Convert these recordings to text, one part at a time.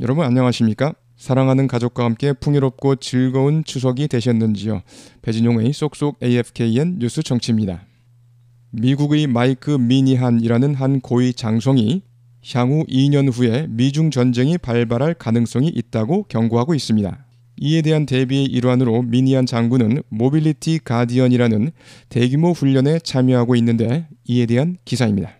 여러분 안녕하십니까? 사랑하는 가족과 함께 풍요롭고 즐거운 추석이 되셨는지요? 배진용의 쏙쏙 AFKN 뉴스 정치입니다. 미국의 마이크 미니한이라는 한 고위 장성이 향후 2년 후에 미중 전쟁이 발발할 가능성이 있다고 경고하고 있습니다. 이에 대한 대비의 일환으로 미니한 장군은 모빌리티 가디언이라는 대규모 훈련에 참여하고 있는데 이에 대한 기사입니다.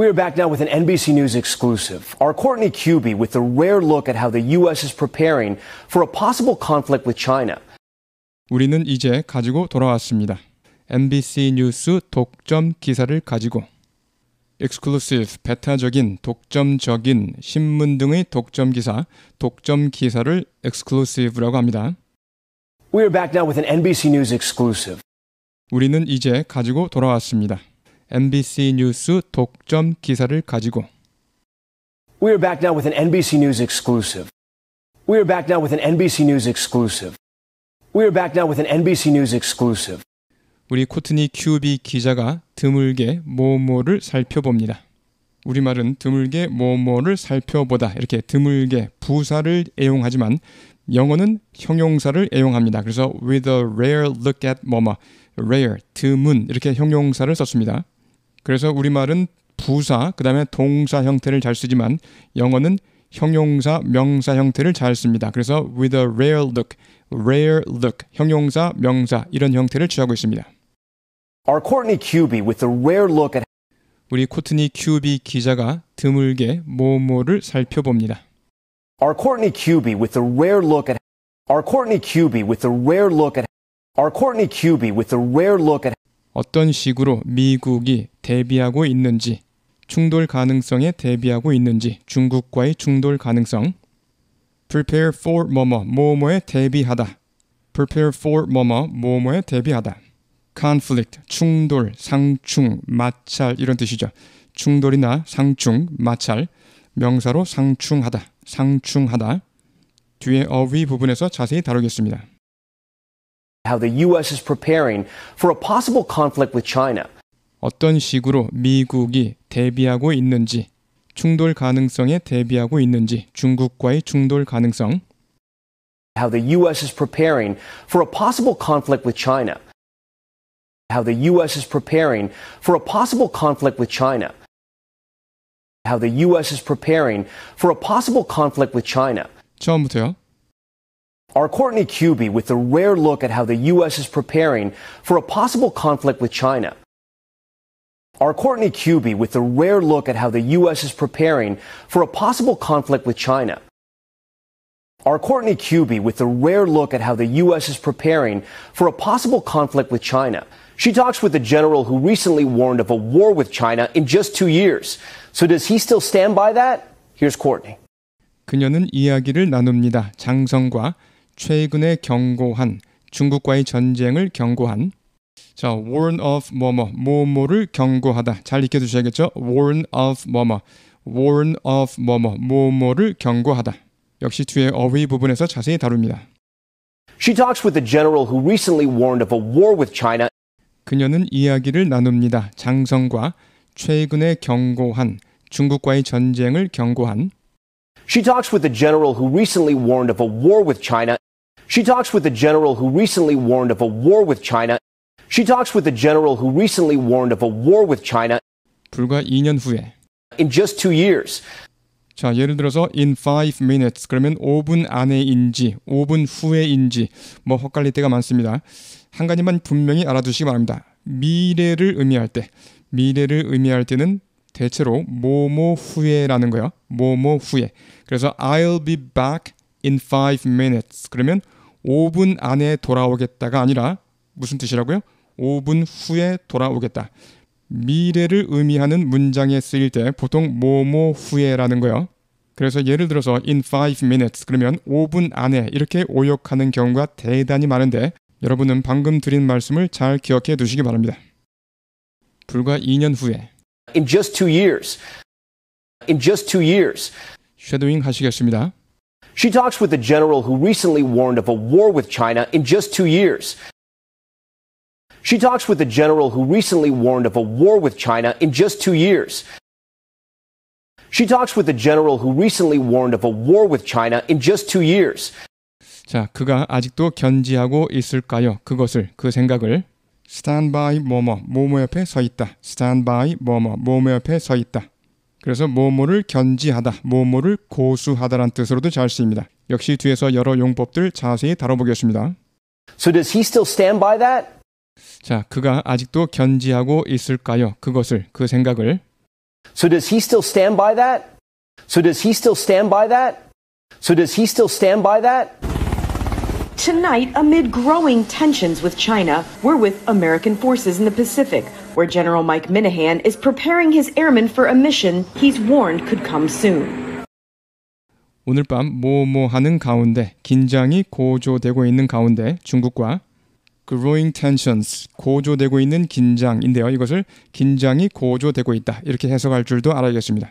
We are back now with an NBC News exclusive. Our Courtney Cuby with a rare look at how the U.S. is preparing for a possible conflict with China. 우리는 이제 가지고 돌아왔습니다. MBC 뉴스 독점 기사를 가지고 exclusive, 베타적인, 독점적인, 신문 등의 독점 기사, 독점 기사를 exclusive라고 합니다. We are back now with an NBC News exclusive. 우리는 이제 가지고 돌아왔습니다. MBC 뉴스 독점 기사를 가지고 We are back now with an NBC News exclusive. We are back now with an NBC News exclusive. We are back now with an NBC News exclusive. 우리 코트니 큐비 기자가 드물게 뭐뭐를 살펴봅니다. 우리말은 드물게 뭐뭐를 살펴보다 이렇게 드물게 부사를 애용하지만 영어는 형용사를 애용합니다. 그래서 with a rare look at 뭐뭐 rare 드문 이렇게 형용사를 썼습니다. 그래서 우리말은 부사, 그 다음에 동사 형태를 잘 쓰지만 영어는 형용사, 명사 형태를 잘 씁니다. 그래서 with a rare look, rare look, 형용사, 명사 이런 형태를 취하고 있습니다. Our Courtney Cuby with a rare look at 우리 코트니 큐비 기자가 드물게 모모를 살펴봅니다. Our Courtney Cuby with a rare look at Our Courtney Cuby with a rare look at Our Courtney Cuby with a rare look at 어떤 식으로 미국이 대비하고 있는지, 충돌 가능성에 대비하고 있는지, 중국과의 충돌 가능성. prepare for 뭐뭐, 뭐뭐에 대비하다. prepare for 뭐뭐, 뭐뭐에 대비하다. conflict, 충돌, 상충, 마찰 이런 뜻이죠. 충돌이나 상충, 마찰. 명사로 상충하다, 상충하다. 뒤에 어휘 부분에서 자세히 다루겠습니다. how the US is preparing for a possible conflict with China. 어떤 식으로 미국이 대비하고 있는지, 가능성에 대비하고 있는지, 중국과의 가능성. How the US is preparing for a possible conflict with China. How the US is preparing for a possible conflict with China. How the US is preparing for a possible conflict with China. 처음부터요. Our Courtney Cuby with a rare look at how the U.S. is preparing for a possible conflict with China. Our Courtney Cuby with a rare look at how the U.S. is preparing for a possible conflict with China. Our Courtney Cuby with a rare look at how the U.S. is preparing for a possible conflict with China. She talks with the general who recently warned of a war with China in just two years. So does he still stand by that? Here's Courtney. 그녀는 이야기를 나눕니다. 장성과 최근에 경고한 중국과의 전쟁을 경고한 자, warn of 뭐뭐 뭐뭐를 경고하다 잘 익혀두셔야겠죠. warn of 뭐뭐 warn of 뭐뭐 뭐뭐를 경고하다 역시 뒤에 어휘 부분에서 자세히 다룹니다. She talks with the general who recently warned of a war with China. 그녀는 이야기를 나눕니다. 장성과 최근에 경고한 중국과의 전쟁을 경고한 She talks with the general who recently warned of a war with China. She talks with the general who recently warned of a war with China. She talks with the general who recently warned of a war with China. 불과 2년 후에. In just two years. 자, 예를 들어서 in 5 minutes 그러면 5분 안에인지 5분 후에인지 뭐 헛갈릴 때가 많습니다. 한 가지만 분명히 알아두시기 바랍니다. 미래를 의미할 때 미래를 의미할 때는 대체로 뭐뭐 후에라는 거야. 뭐뭐 후에. 그래서 I'll be back in five minutes. 그러면 5분 안에 돌아오겠다가 아니라 무슨 뜻이라고요? 5분 후에 돌아오겠다. 미래를 의미하는 문장에 쓰일 때 보통 뭐뭐 후에라는 거요. 그래서 예를 들어서 in five minutes 그러면 5분 안에 이렇게 오역하는 경우가 대단히 많은데 여러분은 방금 드린 말씀을 잘 기억해 두시기 바랍니다. 불과 2년 후에 In just two years. In just two years. 쉐도잉 하시겠습니다. She talks with the general who recently warned of a war with China in just two years. She talks with the general who recently warned of a war with China in just two years. She talks with the general who recently warned of a war with China in just two years. 자, 그가 아직도 견지하고 있을까요? 그것을, 그 생각을. Stand by 뭐뭐, 뭐뭐 옆에 서 있다. Stand by 뭐뭐, 뭐뭐 옆에 서 있다. 그래서 뭐뭐를 견지하다, 뭐뭐를 고수하다란 뜻으로도 잘 쓰입니다. 역시 뒤에서 여러 용법들 자세히 다뤄보겠습니다. So does he still stand by that? 자, 그가 아직도 견지하고 있을까요? 그것을, 그 생각을. So does he still stand by that? So does he still stand by that? So does he still stand by that? Tonight, amid growing tensions with China, we're with American forces in the Pacific. where General Mike Minahan is preparing his airmen for a mission he's warned could come soon. 오늘 밤 모모하는 가운데 긴장이 고조되고 있는 가운데 중국과 growing tensions 고조되고 있는 긴장인데요. 이것을 긴장이 고조되고 있다 이렇게 해석할 줄도 알아야겠습니다.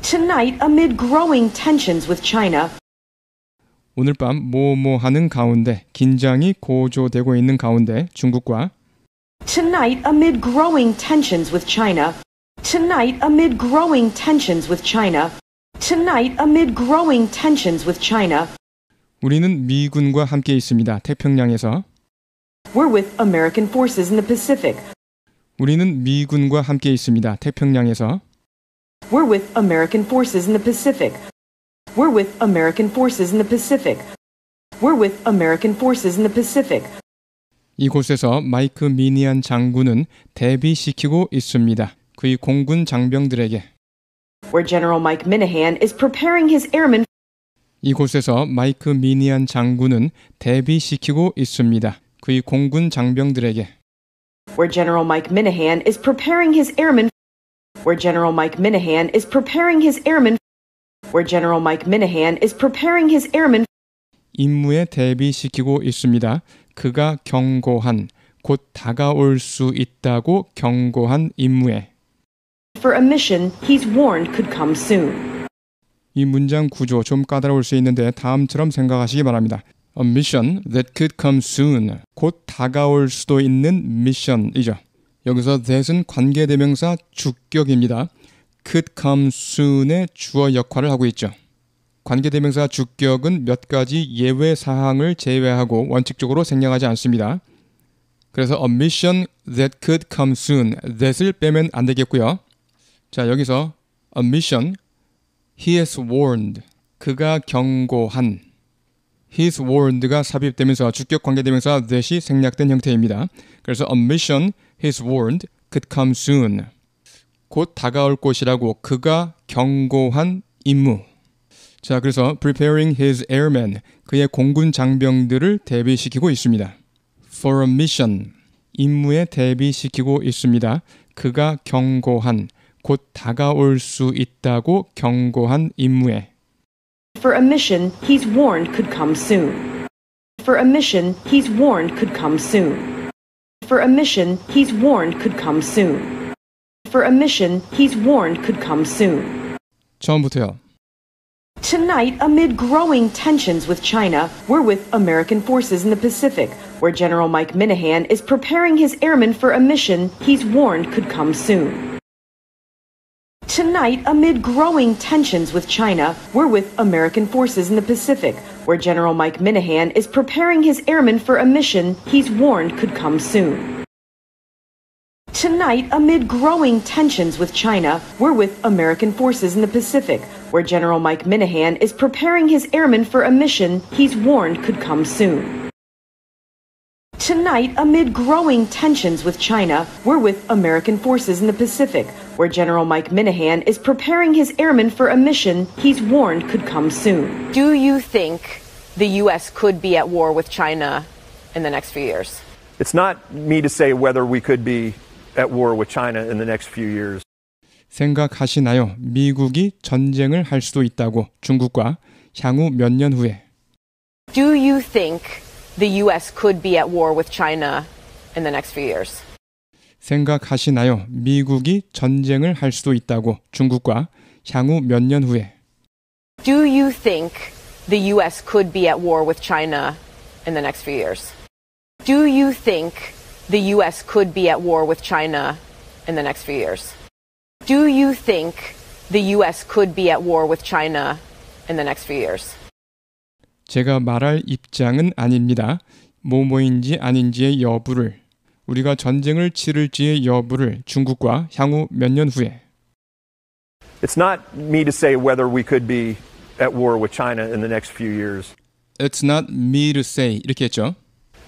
Tonight, amid growing tensions with China. 오늘 밤 모모하는 가운데 긴장이 고조되고 있는 가운데 중국과 Tonight, amid growing tensions with China. Tonight, amid growing tensions with China. Tonight, amid growing tensions with China. 우리는 미군과 함께 있습니다. 태평양에서. We're with American forces in the Pacific. 우리는 미군과 함께 있습니다. 태평양에서. We're with American forces in the Pacific. We're with American forces in the Pacific. We're with American forces in the Pacific. 이곳에서 마이크 미니안 장군은 대비시키고 있습니다. 그의 공군 장병들에게 이곳에서 마이크 미니안 장군은 대비시키고 있습니다. 그의 공군 장병들에게 where General Mike Minahan is preparing his airmen where General Mike Minahan is preparing his airmen where General Mike Minahan is preparing his airmen 임무에 대비시키고 있습니다. 그가 경고한 곧 다가올 수 있다고 경고한 임무에 For a mission he's warned could come soon. 이 문장 구조 좀 까다로울 수 있는데 다음처럼 생각하시기 바랍니다. A mission that could come soon. 곧 다가올 수도 있는 미션이죠. 여기서 that은 관계대명사 주격입니다. could come soon의 주어 역할을 하고 있죠. 관계대명사 주격은 몇 가지 예외 사항을 제외하고 원칙적으로 생략하지 않습니다. 그래서 a mission that could come soon, that을 빼면 안 되겠고요. 자, 여기서 a mission, he has warned, 그가 경고한, his warned가 삽입되면서 주격 관계대명사 that이 생략된 형태입니다. 그래서 a mission, h i s warned, could come soon. 곧 다가올 것이라고 그가 경고한 임무. 자, 그래서 preparing his airmen 그의 공군 장병들을 대비시키고 있습니다. for a mission 임무에 대비시키고 있습니다. 그가 경고한 곧 다가올 수 있다고 경고한 임무에 For a mission he's warned could come soon. For a mission he's warned could come soon. For a mission he's warned could come soon. For a mission he's warned could come soon. 처음부터요. Tonight, amid growing tensions with China, we're with American forces in the Pacific, where General Mike Minahan is preparing his airmen for a mission he's warned could come soon. Tonight, amid growing tensions with China, we're with American forces in the Pacific, where General Mike Minahan is preparing his airmen for a mission he's warned could come soon. Tonight, amid growing tensions with China, we're with American forces in the Pacific, where General Mike Minahan is preparing his airmen for a mission he's warned could come soon. Tonight, amid growing tensions with China, we're with American forces in the Pacific, where General Mike Minahan is preparing his airmen for a mission he's warned could come soon. Do you think the U.S. could be at war with China in the next few years? It's not me to say whether we could be at war with China in the next few years. 생각하시나요? 미국이 전쟁을 할 수도 있다고 중국과 향후 몇 년 후에. Do you think the US could be at war with China in the next few years? 생각하시나요? 미국이 전쟁을 할 수도 있다고 중국과 향후 몇 년 후에. Do you think the US could be at war with China in the next few years? Do you think the U.S. could be at war with China in the next few years. Do you think the U.S. could be at war with China in the next few years? 제가 말할 입장은 아닙니다. 뭐뭐인지 아닌지의 여부를 우리가 전쟁을 치를지의 여부를 중국과 향후 후에 It's not me to say whether we could be at war with China in the next few years. It's not me to say 이렇게 했죠.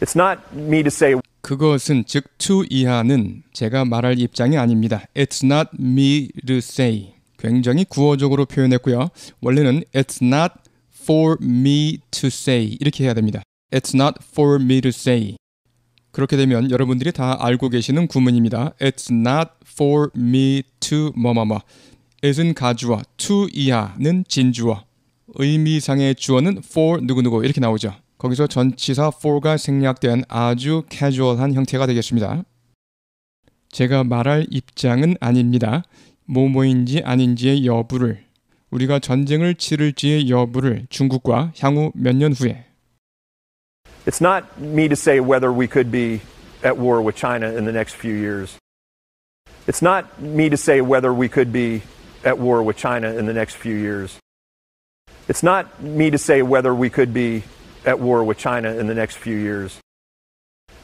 It's not me to say 그것은 즉 t 이하는 제가 말할 입장이 아닙니다. It's not me to say. 굉장히 구어적으로 표현했고요. 원래는 It's not for me to say 이렇게 해야 됩니다. It's not for me to say. 그렇게 되면 여러분들이 다 알고 계시는 구문입니다. It's not for me to 뭐뭐뭐. 뭐, 뭐. it은 가주어, to 이하는 진주어. 의미상의 주어는 for 누구누구 이렇게 나오죠. 거기서 전치사 for가 생략된 아주 캐주얼한 형태가 되겠습니다. 제가 말할 입장은 아닙니다. 뭐뭐인지 아닌지의 여부를 우리가 전쟁을 치를지의 여부를 중국과 향후 몇 년 후에 It's not me to say whether we could be at war with China in the next few years. It's not me to say whether we could be at war with China in the next few years. It's not me to say whether we could be at war with China in the next few years.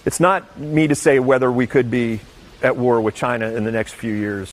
It's not me to say whether we could be at war with China in the next few years.